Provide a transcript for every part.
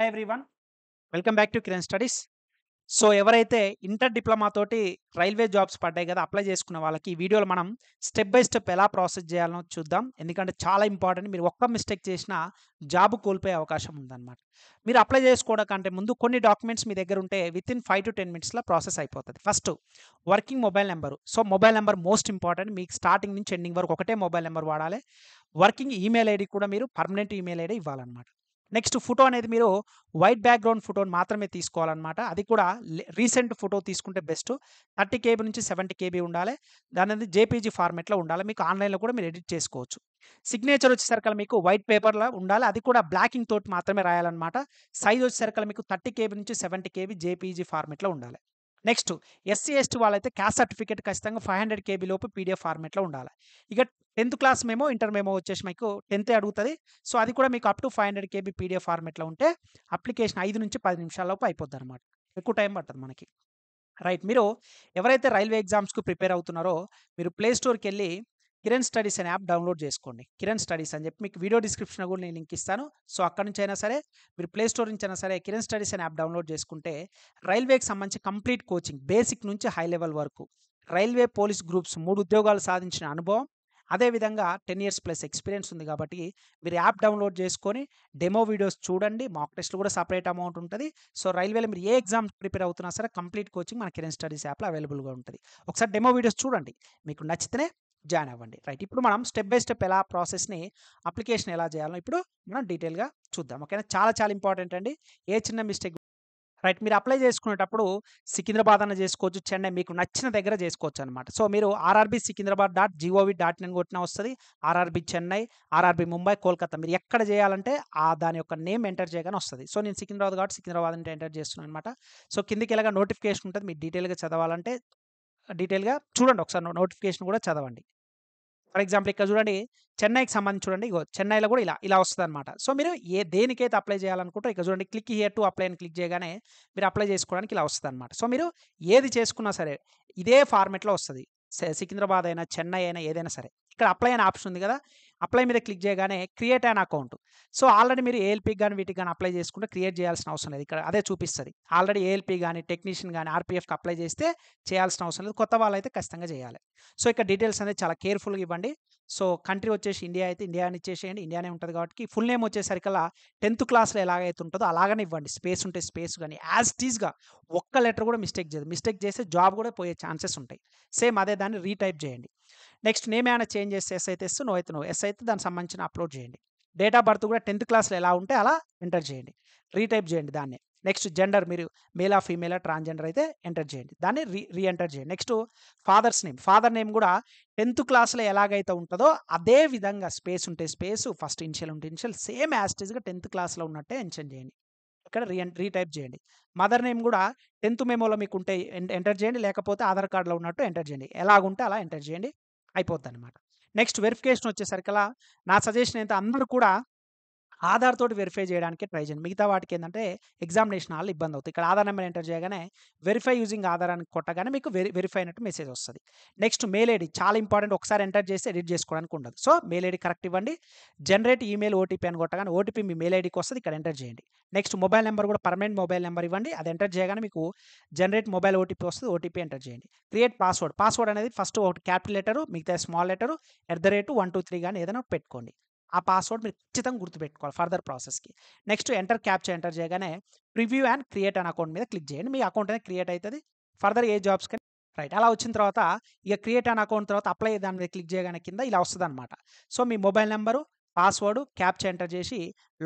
high everyone welcome back to Kiran studies so ఎవరైతే inter diploma తోటి railway jobs పడ్డాయి కదా అప్లై చేసుకున్న వాళ్ళకి ఈ వీడియోలో మనం స్టెప్ బై స్టెప్ ఎలా ప్రాసెస్ చేయాలో చూద్దాం ఎందుకంటే చాలా ఇంపార్టెంట్ మీరు ఒక్క మిస్టేక్ చేసినా జాబ్ కోల్పోయే అవకాశం ఉందన్నమాట మీరు అప్లై చేసుకోవడానికంటే ముందు కొన్ని డాక్యుమెంట్స్ మీ దగ్గర ఉంటే within five to ten మినిట్స్లో ప్రాసెస్ అయిపోతుంది first working mobile number so mobile number most important మీకు స్టార్టింగ్ నుంచి ఎండింగ్ వరకు ఒకటే మొబైల్ నెంబర్ వాడాలి వర్కింగ్ ఈమెయిల్ ఐడి కూడా మీరు పర్మనెంట్ ఈమెయిల్ ఐడి ఇవ్వాలన్నమాట నెక్స్ట్ ఫోటో అనేది మీరు వైట్ బ్యాక్గ్రౌండ్ ఫోటోని మాత్రమే తీసుకోవాలన్నమాట అది కూడా రీసెంట్ ఫోటో తీసుకుంటే బెస్ట్ థర్టీ కేబీ నుంచి సెవెంటీ కేబీ ఉండాలి దాని అనేది జేపీజీ ఫార్మేట్లో ఉండాలి మీకు ఆన్లైన్లో కూడా మీరు ఎడిట్ చేసుకోవచ్చు సిగ్నేచర్ వచ్చేసరికి మీకు వైట్ పేపర్లో ఉండాలి అది కూడా బ్లాకింగ్ తోటి మాత్రమే రాయాలన్నమాట సైజ్ వచ్చేసరికి మీకు థర్టీ కేబీ నుంచి సెవెంటీ కేబీ జేపీజీ ఫార్మేట్లో ఉండాలి నెక్స్ట్ ఎస్సీ ఎస్టీ వాళ్ళైతే క్యాస్ట్ సర్టిఫికేట్ ఖచ్చితంగా ఫైవ్ హండ్రెడ్ కేబీ లోపు పీడిఎఫ్ ఫార్మేట్లో ఉండాలి ఇక tenth class memo inter memo వచ్చేసి మీకు టెన్త్ అడుగుతుంది సో అది కూడా మీకు up to five hundred KB PDF ఫార్మేట్లో ఉంటే అప్లికేషన్ ఐదు నుంచి పది నిమిషాలలోపు అయిపోద్ది అనమాట ఎక్కువ టైం పడుతుంది మనకి రైట్ మీరు ఎవరైతే రైల్వే ఎగ్జామ్స్కు ప్రిపేర్ అవుతున్నారో మీరు ప్లే స్టోర్కి వెళ్ళి కిరణ్ స్టడీస్ అనే యాప్ డౌన్లోడ్ చేసుకోండి కిరణ్ స్టడీస్ అని చెప్పి మీకు వీడియో డిస్క్రిప్షన్ కూడా నేను లింక్ ఇస్తాను సో అక్కడ నుంచి అయినా సరే మీరు ప్లే స్టోర్ నుంచి అయినా సరే కిరణ్ స్టడీస్ అనే యాప్ డౌన్లోడ్ చేసుకుంటే రైల్వేకి సంబంధించి కంప్లీట్ కోచింగ్ బేసిక్ నుంచి హై లెవెల్ వరకు రైల్వే పోలీస్ గ్రూప్స్ మూడు ఉద్యోగాలు సాధించిన అనుభవం అదేవిధంగా టెన్ ఇయర్స్ ప్లస్ ఎక్స్పీరియన్స్ ఉంది కాబట్టి మీరు యాప్ డౌన్లోడ్ చేసుకొని డెమో వీడియోస్ చూడండి మాక్ టెస్ట్లు కూడా సపరేట్ అమౌంట్ ఉంటుంది సో రైల్వేలో మీరు ఏ ఎగ్జామ్ ప్రిపేర్ అవుతున్నా సరే కంప్లీట్ కోచింగ్ మన కిరణ్ స్టడీస్ యాప్లో అవైలబుల్గా ఉంటుంది ఒకసారి డెమో వీడియోస్ చూడండి మీకు నచ్చితేనే జాయిన్ అవ్వండి రైట్ ఇప్పుడు మనం స్టెప్ బై స్టెప్ ఎలా ప్రాసెస్ని అప్లికేషన్ ఎలా చేయాలో ఇప్పుడు మనం డీటెయిల్గా చూద్దాం ఓకేనా చాలా చాలా ఇంపార్టెంట్ అండి ఏ చిన్న మిస్టేక్ రైట్ మీరు అప్లై చేసుకునేటప్పుడు సికింద్రాబాద్ అన్న చేసుకోవచ్చు చెన్నై మీకు నచ్చిన దగ్గర చేసుకోవచ్చు అనమాట సో మీరు RRB Secunderabad dot gov dot నేను కొట్టిన వస్తుంది ఆర్ఆర్బీ చెన్నై ఆర్ఆర్బీ ముంబై కోల్కతా మీరు ఎక్కడ చేయాలంటే ఆ దాని యొక్క నేమ్ ఎంటర్ చేయగానే వస్తుంది సో నేను సికింద్రాబాద్ కాబట్టి సికింద్రాబాద్ అంటే ఎంటర్ చేస్తున్నాను అనమాట సో కిందికి ఎలాగా నోటిఫికేషన్ ఉంటుంది మీరు డీటెయిల్గా చదవాలంటే డీటెయిల్గా చూడండి ఒకసారి నోటిఫికేషన్ కూడా చదవండి ఫర్ ఎగ్జాంపుల్ ఇక్కడ చూడండి చెన్నైకి సంబంధించి చూడండి ఇగో చెన్నైలో కూడా ఇలా ఇలా వస్తుంది అనమాట సో మీరు ఏ దేనికైతే అప్లై చేయాలనుకుంటారో ఇక్కడ చూడండి క్లిక్ హియర్ టు అప్లై అని క్లిక్ చేయగానే మీరు అప్లై చేసుకోవడానికి ఇలా వస్తుంది అనమాట సో మీరు ఏది చేసుకున్నా సరే ఇదే ఫార్మెట్లో వస్తుంది సికింద్రాబాద్ అయినా చెన్నై అయినా ఏదైనా సరే ఇక్కడ అప్లై అనే ఆప్షన్ ఉంది కదా అప్లై మీద క్లిక్ చేయగానే క్రియేట్ అయిన అకౌంట్ సో ఆల్రెడీ మీరు ఏఎల్పీకి కానీ వీటికి కానీ అప్లై చేసుకుంటే క్రియేట్ చేయాల్సిన అవసరం లేదు ఇక్కడ అదే చూపిస్తుంది ఆల్రెడీ ఏఎల్పీ కానీ టెక్నీషియన్ కానీ ఆర్పీఎఫ్కి అప్లై చేస్తే చేయాల్సిన అవసరం లేదు కొత్త వాళ్ళు అయితే ఖచ్చితంగా చేయాలి సో ఇక్కడ డీటెయిల్స్ అనేది చాలా కేర్ఫుల్గా ఇవ్వండి సో కంట్రీ వచ్చేసి ఇండియా అయితే ఇండియా అని ఇచ్చేసేయండి ఇండియానే ఉంటుంది కాబట్టి ఫుల్ నేమ్ వచ్చేసరికల్లా టెన్త్ క్లాస్లో ఎలాగైతే ఉంటుందో అలాగనే ఇవ్వండి స్పేస్ ఉంటే స్పేస్ కానీ యాజ్ టీజ్గా ఒక్క లెటర్ కూడా మిస్టేక్ చేయదు మిస్టేక్ చేస్తే జాబ్ కూడా పోయే ఛాన్సెస్ ఉంటాయి సేమ్ అదే దాన్ని రీటైప్ చేయండి నెక్స్ట్ నేమ్ ఏమైనా చేంజ్ చేస్తే ఎస్ అయితే ఎస్ నో అయితే నో ఎస్ అయితే దానికి సంబంధించిన అప్లోడ్ చేయండి డేట్ ఆఫ్ బర్త్ కూడా టెన్త్ క్లాస్లో ఎలా ఉంటే అలా ఎంటర్ చేయండి రీటైప్ చేయండి దాన్ని నెక్స్ట్ జెండర్ మీరు మేలా ఫీమేలా ట్రాన్స్జెండర్ అయితే ఎంటర్ చేయండి దాన్ని రీ రీఎంటర్ చేయండి next father's name father name కూడా టెన్త్ క్లాస్లో ఎలాగైతే ఉంటుందో అదే విధంగా స్పేస్ ఉంటే స్పేస్ ఫస్ట్ ఇన్షియల్ ఉంటే ఇన్షియల్ సేమ్ యాస్టేజ్గా టెన్త్ క్లాస్లో ఉన్నట్టే ఎన్షన్ చేయండి ఇక్కడ రీ రీటైప్ చేయండి మదర్ నేమ్ కూడా టెన్త్ మేమోలో మీకు ఉంటే ఎంటర్ చేయండి లేకపోతే ఆధార్ కార్డులో ఉన్నట్టు ఎంటర్ చేయండి ఎలాగుంటే అలా ఎంటర్ చేయండి అయిపోద్ది అనమాట నెక్స్ట్ వెరిఫికేషన్ అలా నా సజెషన్ అయితే అందరూ కూడా ఆధార్ తోటి వెరిఫై చేయడానికి ట్రై చేయండి మిగతా వాటికి ఏంటంటే ఎగ్జామినేషన్ హాల్ ఇబ్బంది అవుతుంది ఇక్కడ ఆధార్ నెంబర్ ఎంటర్ చేయగానే వెరిఫై యూజింగ్ ఆధార్ అని కొట్టగానే మీకు వెరి వెరిఫై అయినట్టు మెసేజ్ వస్తుంది నెక్స్ట్ మెయిల్ ఐడి చాలా ఇంపార్టెంట్ ఒకసారి ఎంటర్ చేసి ఎడిట్ చేసుకోవడానికి ఉండదు సో మెయిల్ ఐడి కరెక్ట్ ఇవ్వండి జనరేట్ ఈమెయిల్ ఓటీపీ అని కొట్టగానే ఓటీపీ మీ మెయిల్ ఐడికి వస్తుంది ఇక్కడ ఎంటర్ చేయండి నెక్స్ట్ మొబైల్ నెంబర్ కూడా పర్మనెంట్ మొబైల్ నెంబర్ ఇవ్వండి అది ఎంటర్ చేయగానే మీకు జనరేట్ మొబైల్ ఓటీపీ వస్తుంది ఓటీపీ ఎంటర్ చేయండి క్రియేట్ పాస్వర్డ్ పాస్వర్డ్ అనేది ఫస్ట్ ఒకటి క్యాపిటల్ లెటరు మిగతా small letter at the rate one two three కానీ ఏదైనా పెట్టుకోండి ఆ పాస్వర్డ్ మీరు ఖచ్చితంగా గుర్తుపెట్టుకోవాలి ఫర్దర్ ప్రాసెస్కి నెక్స్ట్ ఎంటర్ క్యాప్చర్ ఎంటర్ చేయగానే preview and create an account మీద క్లిక్ చేయండి మీ అకౌంట్ అనేది క్రియేట్ అవుతుంది ఫర్దర్ ఏ జాబ్స్కి రైట్ అలా వచ్చిన తర్వాత ఇక క్రియేట్ అన్ అకౌంట్ తర్వాత అప్లై దాని మీద క్లిక్ చేయగానే కింద ఇలా వస్తుంది అనమాట సో మీ mobile number password captcha enter చేసి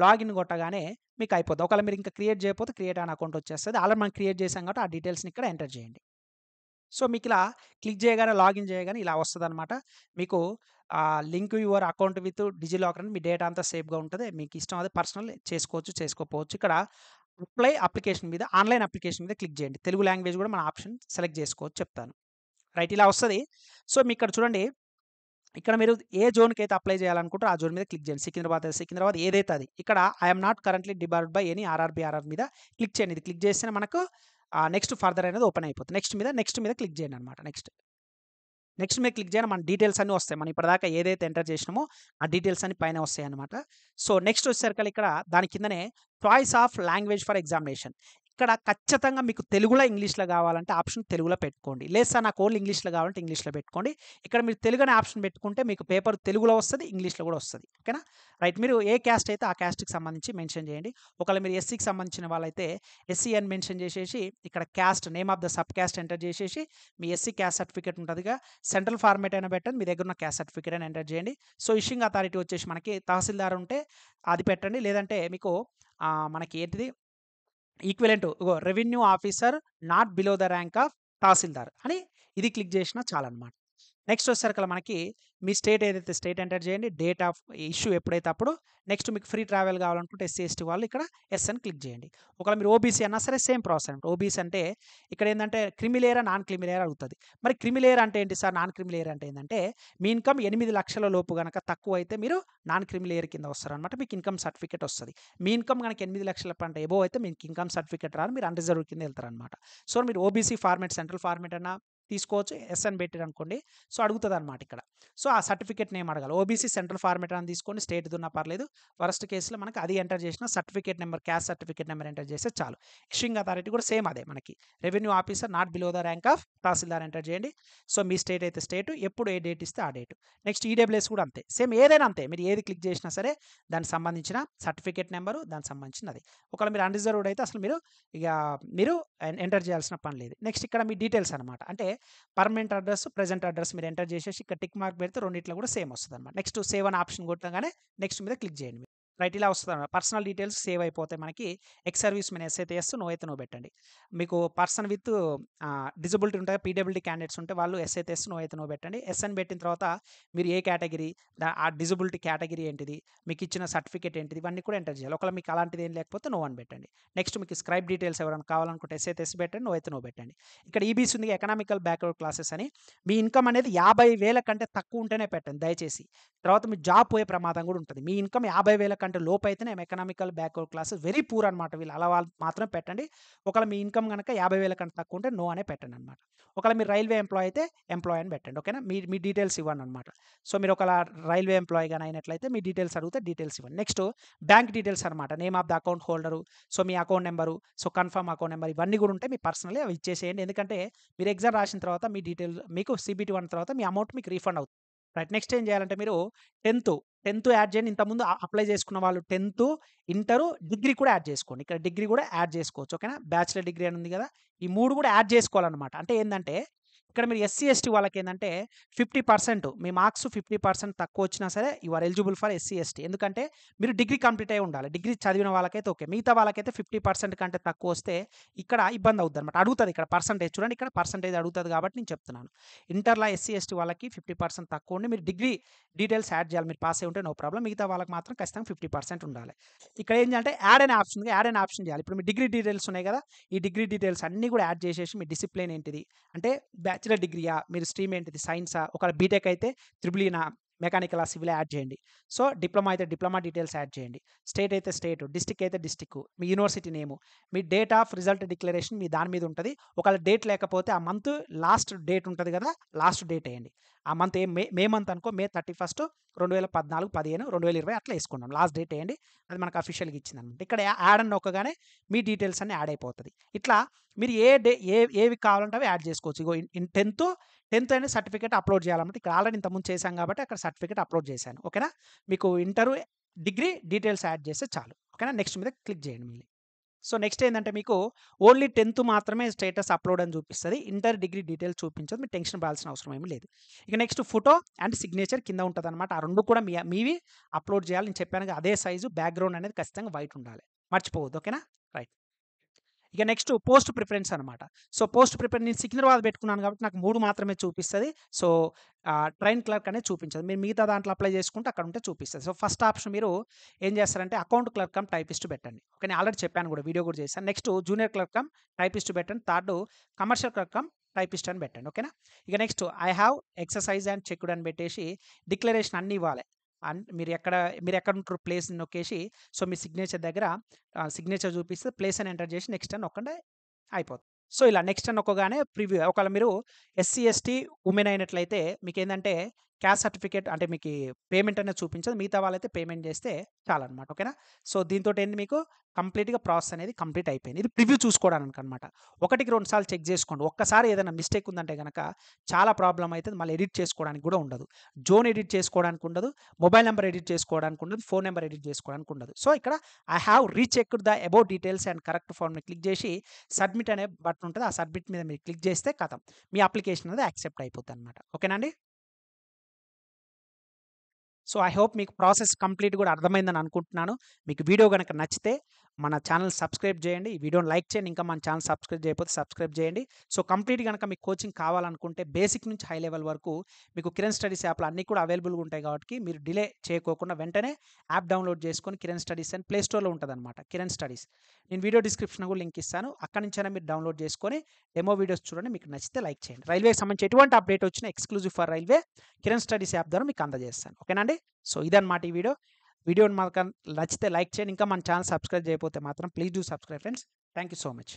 లాగిన్ కొట్టగానే మీకు అయిపోతుంది ఒకవేళ మీరు ఇంకా క్రియేట్ చేయకపోతే క్రియేట్ అన్ అకౌంట్ వచ్చేస్తుంది అలా మనం క్రియేట్ చేసాం కాబట్టి ఆ డీటెయిల్స్ని ఇక్కడ ఎంటర్ చేయండి సో మీకు ఇలా క్లిక్ చేయగానే లాగిన్ చేయగానే ఇలా వస్తుంది అనమాట మీకు link your account with DigiLocker అని మీ డేటా అంతా సేఫ్గా ఉంటుంది మీకు ఇష్టం అది పర్సనల్ చేసుకోవచ్చు చేసుకోకపోవచ్చు ఇక్కడ అప్లై అప్లికేషన్ మీద ఆన్లైన్ అప్లికేషన్ మీద క్లిక్ చేయండి తెలుగు లాంగ్వేజ్ కూడా మన ఆప్షన్ సెలెక్ట్ చేసుకోవచ్చు చెప్తాను రైట్ ఇలా వస్తుంది సో మీ ఇక్కడ చూడండి ఇక్కడ మీరు ఏ జోన్కి అయితే అప్లై చేయాలనుకుంటారో ఆ జోన్ మీద క్లిక్ చేయండి సికింద్రాబాద్ సికింద్రాబాద్ ఏదైతే అది ఇక్కడ I'm not currently debarred by any RRB RR మీద క్లిక్ చేయండి ఇది క్లిక్ చేస్తే మనకు నెక్స్ట్ ఫర్దర్ అనేది ఓపెన్ అయిపోతుంది నెక్స్ట్ మీద నెక్స్ట్ మీద క్లిక్ చేయండి అనమాట నెక్స్ట్ నెక్స్ట్ మీద క్లిక్ చేయడం మన డీటెయిల్స్ అన్నీ వస్తాయి మనం ఇప్పటిదాకా ఏదైతే ఎంటర్ చేసినామో ఆ డీటెయిల్స్ అన్ని పైన వస్తాయి అనమాట సో నెక్స్ట్ వచ్చేసరికి ఇక్కడ దాని కిందనే choice of language for examination ఇక్కడ ఖచ్చితంగా మీకు తెలుగులో ఇంగ్లీష్లో కావాలంటే ఆప్షన్ తెలుగులో పెట్టుకోండి లేదు సార్ నాకు ఓన్లీ ఇంగ్లీష్లో కావాలంటే ఇంగ్లీష్లో పెట్టుకోండి ఇక్కడ మీరు తెలుగు అనే ఆప్షన్ పెట్టుకుంటే మీకు పేపర్ తెలుగులో వస్తుంది ఇంగ్లీష్లో కూడా వస్తుంది ఓకేనా రైట్ మీరు ఏ క్యాస్ట్ అయితే ఆ క్యాస్ట్కి సంబంధించి మెన్షన్ చేయండి ఒకవేళ మీరు ఎస్సీకి సంబంధించిన వాళ్ళైతే ఎస్సీ అని మెన్షన్ చేసేసి ఇక్కడ caste name of the sub caste enter చేసేసి మీ ఎస్సీ క్యాస్ట్ సర్టిఫికేట్ ఉంటుందిగా సెంట్రల్ ఫార్మేట్ అయినా పెట్టండి మీ దగ్గర ఉన్న క్యాస్ట్ సర్టిఫికేట్ అని ఎంటర్ చేయండి సో ఇషింగ్ అథారిటీ వచ్చేసి మనకి తహసీల్దార్ ఉంటే అది పెట్టండి లేదంటే మీకు మనకి ఏంటిది equivalent revenue officer not below the rank of tahsildar అని ఇది క్లిక్ చేసినా చాలన్నమాట నెక్స్ట్ వచ్చేసరికి మనకి మీ స్టేట్ ఏదైతే స్టేట్ ఎంటర్ చేయండి డేట్ ఆఫ్ ఇష్యూ ఎప్పుడైతే అప్పుడు నెక్స్ట్ మీకు ఫ్రీ ట్రావెల్ కావాలనుకుంటే ఎస్సీ ఎస్టీ వాళ్ళు ఇక్కడ ఎస్ అని క్లిక్ చేయండి ఒకవేళ మీరు ఓబీసీ అన్నా సరే సేమ్ ప్రాసెస్ అనమాట ఓబీసీ అంటే ఇక్కడ ఏంటంటే క్రిమిలేయర్ నాన్ క్రిమిలేయర్ అడుగుతుంది మరి క్రిమిలేయర్ అంటే ఏంటి సార్ నాన్ క్రిమిలేయర్ అంటే ఏంటంటే మీ ఇన్కమ్ ఎనిమిది లక్షల లోపు కనుక తక్కువ అయితే మీరు నాన్ క్రిమిలేయర్ కింద వస్తారనమాట మీకు ఇన్కమ్ సర్టిఫికేట్ వస్తుంది మీ ఇన్కమ్ కనుక ఎనిమిది లక్షల పంట ఎబో అయితే మీకు ఇన్కమ్ సర్టిఫికేట్ రాదు మీరు అన్రిజర్వ్ కింద వెళ్తారనమాట సో మీరు ఓబీసీ ఫార్మేట్ సెంట్రల్ ఫార్మేట్ అన్నా తీసుకోవచ్చు ఎస్ఎన్ పెట్టారు అనుకోండి సో అడుగుతుంది అనమాట ఇక్కడ సో ఆ సర్టిఫికేట్ నేమ్ అడగాలి ఓబీసీ సెంట్రల్ ఫార్మేట్ అని తీసుకోండి స్టేట్ ఉన్నా పర్లేదు వరస్ట్ కేసులో మనకి అది ఎంటర్ చేసిన certificate number caste certificate number enter చేస్తే చాలు ఇషింగ్ అథారిటీ కూడా సేమ్ అదే మనకి revenue officer not below the rank of tahsildar enter చేయండి సో మీ స్టేట్ అయితే స్టేట్ ఎప్పుడు ఏ డేట్ ఇస్తే ఆ డేట్ నెక్స్ట్ ఈడబ్ల్యూఎస్ కూడా అంతే సేమ్ ఏదైనా అంతే మీరు ఏది క్లిక్ చేసినా సరే దానికి సంబంధించిన సర్టిఫికేట్ నెంబరు దానికి సంబంధించినది ఒకవేళ మీరు అన్రిజర్వ్డ్ అయితే అసలు మీరు ఇక మీరు ఎంటర్ చేయాల్సిన పని లేదు నెక్స్ట్ ఇక్కడ మీ డీటెయిల్స్ అనమాట అంటే పర్మనెంట్ అడ్రస్ ప్రజెంట్ అడ్రస్ మీరు ఎంటర్ చేసేసి ఇక్కడ టిక్ మార్క్ పెడితే రెండిట్లో కూడా సేమ్ వస్తుంది అనమాట నెక్స్ట్ సేవ్ అని ఆప్షన్ కొట్టగానే నెక్స్ట్ మీద క్లిక్ చేయండి రైట్ ఇలా వస్తుంది పర్సనల్ డీటెయిల్స్ సేవ్ అయిపోతాయి మనకి ఎక్స్ సర్వీస్ మెన్ ఎస్ఐతే ఎస్ నో అయితే నో పెట్టండి మీకు పర్సన్ విత్ డిజబిలిటీ ఉంటాయి పీడబ్ల్యూడీ క్యాండిడేట్స్ ఉంటే వాళ్ళు ఎస్ఐతే ఎస్ నో అయితే నో పెట్టండి ఎస్ అని పెట్టిన తర్వాత మీరు ఏ కేటగిరీ ఆ డిజబిలిటీ కేటగిరీ ఏంటిది మీకు ఇచ్చిన సర్టిఫికేట్ ఏంటిది ఇవన్నీ కూడా ఎంటర్ చేయాలి ఒకవేళ మీకు అలాంటిది ఏం లేకపోతే నో అని పెట్టండి నెక్స్ట్ మీకు స్క్రైబ్ డీటెయిల్స్ ఎవరైనా కావాలనుకుంటే ఎస్ఐతే ఎస్ పెట్టండి నో అయితే నో పెట్టండి ఇక్కడ ఈబీసీ e ఉంది ఎకనామికల్ బ్యాక్వర్డ్ క్లాసెస్ అని మీ ఇన్కమ్ అనేది యాభై వేల కంటే తక్కువ ఉంటేనే పెట్టండి దయచేసి తర్వాత మీ జాబ్ పోయే ప్రమాదం కూడా ఉంటుంది మీ ఇన్కమ్ యాభై వేల కంటే అంటే లోపు అయితేనే economical backward class very poor అనమాట వీళ్ళు అలా మాత్రమే పెట్టండి ఒకవేళ మీ ఇన్కమ్ కనుక యాభై వేల కంటే తక్కువ ఉంటే నో అనే పెట్టండి అనమాట ఒకవేళ మీరు రైల్వే ఎంప్లాయ్ అయితే ఎంప్లాయ్ అని పెట్టండి ఓకేనా మీ మీ డీటెయిల్స్ ఇవ్వండి అనమాట సో మీరు ఒకవేళ రైల్వే ఎంప్లాయ్ కానీ అయినట్లయితే మీ డీటెయిల్స్ అడిగితే డీటెయిల్స్ ఇవ్వండి నెక్స్ట్ బ్యాంక్ డీటెయిల్స్ అనమాట name of the account holder so మీ account number so confirm account number ఇవన్నీ కూడా ఉంటే మీ పర్సనలీ అవి ఇచ్చేసేయండి ఎందుకంటే మీరు ఎగ్జామ్ రాసిన తర్వాత మీ డీటెయిల్స్ మీకు సిబిటీ వన్ తర్వాత మీ అమౌంట్ మీకు రీఫండ్ అవుతుంది రైట్ నెక్స్ట్ ఏం చేయాలంటే మీరు టెన్త్ టెన్త్ యాడ్ చేయండి ఇంతకుముందు అప్లై చేసుకున్న వాళ్ళు టెన్త్ ఇంటరు డిగ్రీ కూడా యాడ్ చేసుకోండి ఇక్కడ డిగ్రీ కూడా యాడ్ చేసుకోవచ్చు ఓకేనా బ్యాచిలర్ డిగ్రీ అని ఉంది కదా ఈ మూడు కూడా యాడ్ చేసుకోవాలన్నమాట అంటే ఏంటంటే ఇక్కడ మీరు ఎస్సీ ఎస్టీ వాళ్ళకి ఏంటంటే ఫిఫ్టీ పర్సెంట్ మీ మార్క్స్ ఫిఫ్టీ పర్సెంట్ తక్కువ వచ్చినా సరే are eligible for SC ST ఎందుకంటే మీరు డిగ్రీ కంప్లీట్ అయి ఉండాలి డిగ్రీ చదివిన వాళ్ళకైతే ఓకే మిగతా వాళ్ళకైతే ఫిఫ్టీ పర్సెంట్ కంటే తక్కువ వస్తే ఇక్కడ ఇబ్బంది అవుతుంది అనమాట అడుగుతుంది ఇక్కడ పర్సంటేజ్ చూడండి ఇక్కడ పర్సంటేజ్ అడుగుతుంది కాబట్టి నేను చెప్తున్నాను ఇంటర్లో ఎస్సీ ఎస్టీ వాళ్ళకి ఫిఫ్టీ పర్సెంట్ తక్కువ ఉండి మీరు డిగ్రీ డీటెయిల్స్ యాడ్ చేయాలి మీరు పాస్ అయి ఉంటే నో ప్రాబ్లం మిగతా వాళ్ళకి మాత్రం ఖచ్చితంగా ఫిఫ్టీ పర్సెంట్ ఉండాలి ఇక్కడ ఏంటంటే యాడ్ అనే ఆప్షన్ యాడ్ అనే ఆప్షన్ చేయాలి ఇప్పుడు మీ డిగ్రీ డీటెయిల్స్ ఉన్నాయి కదా ఈ డిగ్రీ డీటెయిల్స్ అన్నీ కూడా యాడ్ చేసేసి మీ డిసిప్లిన్ ఏంటిది అంటే బ్యాచిలర్ డిగ్రీయా మీరు స్ట్రీమ్ ఏంటిది సైన్సా ఒకవేళ బీటెక్ అయితే త్రిబుల్ ఈనా e మెకానికల్ ఆ సివిల్ యాడ్ చేయండి సో డిప్లొమా అయితే డిప్లొమా డీటెయిల్స్ యాడ్ చేయండి స్టేట్ అయితే స్టేట్ డిస్టిక్ అయితే డిస్టిక్ మీ యూనివర్సిటీ నేము మీ డేట్ ఆఫ్ రిజల్ట్ డిక్లరేషన్ మీ దాని మీద ఉంటుంది ఒకవేళ డేట్ లేకపోతే ఆ మంత్ లాస్ట్ డేట్ ఉంటుంది కదా లాస్ట్ డేట్ వేయండి ఆ మంత్ ఏ మే మే మంత్ అనుకో మే థర్టీ ఫస్ట్ రెండు వేల పద్నాలుగు పదిహేను రెండు వేల ఇరవై అట్లా వేసుకున్నాం లాస్ట్ డేట్ వేయండి అది మనకు అఫీషియల్గా ఇచ్చింది అనమాట ఇక్కడ యాడ్ అని ఒకగానే మీ డీటెయిల్స్ అన్ని యాడ్ అయిపోతుంది ఇట్లా మీరు ఏ డే ఏ ఏవి కావాలంటే అవి యాడ్ చేసుకోవచ్చు ఇగో ఇన్ టెన్త్ టెన్త్ అయిన సర్టిఫికేట్ అప్లోడ్ చేయాలన్నమాట ఇక్కడ ఆల్రెడీ ఇంతకుముందు చేశాం కాబట్టి అక్కడ సర్టిఫికేట్ అప్లోడ్ చేశాను ఓకేనా మీకు ఇంటర్ డిగ్రీ డీటెయిల్స్ యాడ్ చేస్తే చాలు ఓకేనా నెక్స్ట్ మీద క్లిక్ చేయండి మళ్ళీ సో నెక్స్ట్ ఏంటంటే మీకు ఓన్లీ టెన్త్ మాత్రమే స్టేటస్ అప్లోడ్ అని చూపిస్తుంది ఇంటర్ డిగ్రీ డీటెయిల్స్ చూపించదు మీరు టెన్షన్ పడాల్సిన అవసరం ఏమీ లేదు ఇక నెక్స్ట్ ఫోటో అండ్ సిగ్నేచర్ కింద ఉంటుంది అనమాట ఆ రెండు కూడా మీ మీవి అప్లోడ్ చేయాలి నేను చెప్పాను అదే సైజు బ్యాక్గ్రౌండ్ అనేది ఖచ్చితంగా వైట్ ఉండాలి మర్చిపోవద్దు ఓకేనా రైట్ ఇక నెక్స్ట్ పోస్ట్ ప్రిఫరెన్స్ అనమాట సో పోస్ట్ ప్రిఫరెన్స్ నేను సికింద్రాబాద్ పెట్టుకున్నాను కాబట్టి నాకు మూడు మాత్రమే చూపిస్తుంది సో ట్రైన్ క్లర్క్ అనేది చూపించదు మీరు మిగతా దాంట్లో అప్లై చేసుకుంటే అక్కడ ఉంటే చూపిస్తుంది సో ఫస్ట్ ఆప్షన్ మీరు ఏం చేస్తారంటే అకౌంట్ క్లర్క్ కమ్ టైపిస్ట్ పెట్టండి ఓకే నేను ఆల్రెడీ చెప్పాను కూడా వీడియో కూడా చేశాను next junior clerk cum typist పెట్టండి third commercial clerk cum typist అని పెట్టండి ఓకేనా ఇక next I have exercise and checked అని పెట్టేసి డిక్లరేషన్ అన్నీ ఇవ్వాలి అండ్ మీరు ఎక్కడ మీరు ఎక్కడ ఉంటారు ప్లేస్ నొక్కేసి సో మీ సిగ్నేచర్ దగ్గర సిగ్నేచర్ చూపిస్తే ప్లేస్ అని ఎంటర్ చేసి నెక్స్ట్ అని ఒక్కండే అయిపోతుంది సో ఇలా నెక్స్ట్ అని ఒక్కగానే ప్రివ్యూ ఒకవేళ మీరు ఎస్సీ ఎస్టీ ఉమెన్ అయినట్లయితే మీకు ఏంటంటే క్యాష్ సర్టిఫికేట్ అంటే మీకు పేమెంట్ అనేది చూపించదు మిగతా వాళ్ళైతే పేమెంట్ చేస్తే చాలన్నమాట ఓకేనా సో దీంతో ఏంటి మీకు కంప్లీట్గా ప్రాసెస్ అనేది కంప్లీట్ అయిపోయింది ఇది ప్రివ్యూ చూసుకోవడానికి అనమాట ఒకటికి రెండు సార్లు చెక్ చేసుకోండి ఒక్కసారి ఏదైనా మిస్టేక్ ఉందంటే కనుక చాలా ప్రాబ్లం అవుతుంది మళ్ళీ ఎడిట్ చేసుకోవడానికి కూడా ఉండదు జోన్ ఎడిట్ చేసుకోవడానికి ఉండదు మొబైల్ నెంబర్ ఎడిట్ చేసుకోవడానికి ఉండదు ఫోన్ నెంబర్ ఎడిట్ చేసుకోవడానికి ఉండదు సో ఇక్కడ I have rechecked the about details and correct ఫార్మ్ని క్లిక్ చేసి సబ్మిట్ అనే బటన్ ఉంటుంది ఆ సబ్మిట్ మీద మీరు క్లిక్ చేస్తే కథం మీ అప్లికేషన్ అనేది యాక్సెప్ట్ అయిపోతుంది అనమాట ఓకేనండి సో ఐ హోప్ మీకు ప్రాసెస్ కంప్లీట్ కూడా అర్థమైందని అనుకుంటున్నాను మీకు వీడియో కనుక నచ్చితే మన ఛానల్ సబ్స్క్రైబ్ చేయండి ఈ వీడియోని లైక్ చేయండి ఇంకా మన ఛానల్ సబ్స్క్రైబ్ చేయకపోతే సబ్స్క్రైబ్ చేయండి సో కంప్లీట్ కనుక మీకు కోచింగ్ కావాలనుకుంటే బేసిక్ నుంచి హై లెవెల్ వరకు మీకు కిరణ్ స్టడీస్ యాప్లు అన్నీ కూడా అవైలబుల్గా ఉంటాయి కాబట్టి మీరు డిలే చేయకోకుండా వెంటనే యాప్ డౌన్లోడ్ చేసుకొని కిరణ్ స్టడీస్ అని ప్లేస్టోర్లో ఉంటుంది అనమాట కిరణ్ స్టడీస్ నేను వీడియో డిస్క్రిప్షన్ కూడా లింక్ ఇస్తాను అక్కడి నుంచైనా మీరు డౌన్లోడ్ చేసుకొని డెమో వీడియోస్ చూడండి మీకు నచ్చితే లైక్ చేయండి రైల్వే సంబంధించి ఎటువంటి అప్డేట్ వచ్చినా exclusive for railway Kiran studies app ద్వారా మీకు అందజేస్తాను ఓకేనండి సో ఇదన్నమాట ఈ వీడియో వీడియోని మాత్రం నచ్చితే లైక్ చేయండి ఇంకా మన ఛానల్ సబ్స్క్రైబ్ చేయకపోతే మాత్రం please do subscribe friends thank you so much